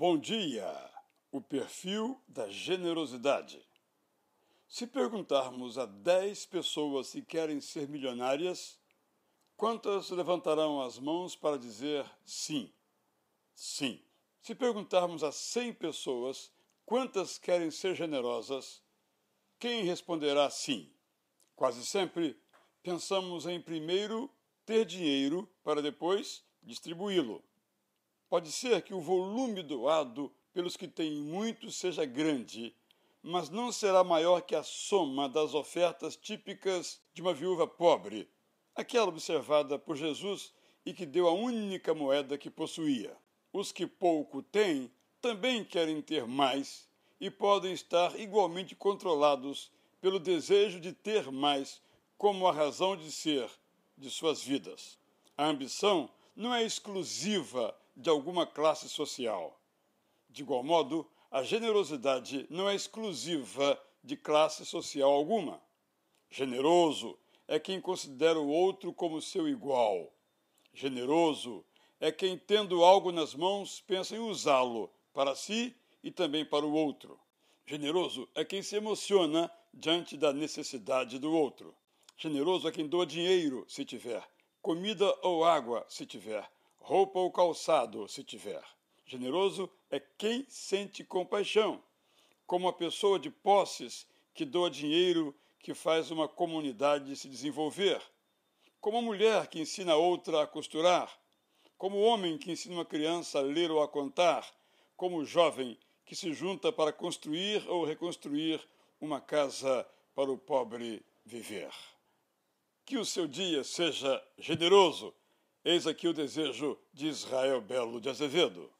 Bom dia! O perfil da generosidade. Se perguntarmos a 10 pessoas se querem ser milionárias, quantas levantarão as mãos para dizer sim? Sim. Se perguntarmos a 100 pessoas quantas querem ser generosas, quem responderá sim? Quase sempre pensamos em primeiro ter dinheiro para depois distribuí-lo. Pode ser que o volume doado pelos que têm muito seja grande, mas não será maior que a soma das ofertas típicas de uma viúva pobre, aquela observada por Jesus e que deu a única moeda que possuía. Os que pouco têm também querem ter mais e podem estar igualmente controlados pelo desejo de ter mais como a razão de ser de suas vidas. A ambição não é exclusiva de alguma classe social. De igual modo, a generosidade não é exclusiva de classe social alguma. Generoso é quem considera o outro como seu igual. Generoso é quem, tendo algo nas mãos, pensa em usá-lo para si e também para o outro. Generoso é quem se emociona diante da necessidade do outro. Generoso é quem doa dinheiro, se tiver, comida ou água, se tiver, roupa ou calçado, se tiver. Generoso é quem sente compaixão, como a pessoa de posses que doa dinheiro que faz uma comunidade se desenvolver, como a mulher que ensina outra a costurar, como o homem que ensina uma criança a ler ou a contar, como o jovem que se junta para construir ou reconstruir uma casa para o pobre viver. Que o seu dia seja generoso Eis aqui o desejo de Israel Belo de Azevedo.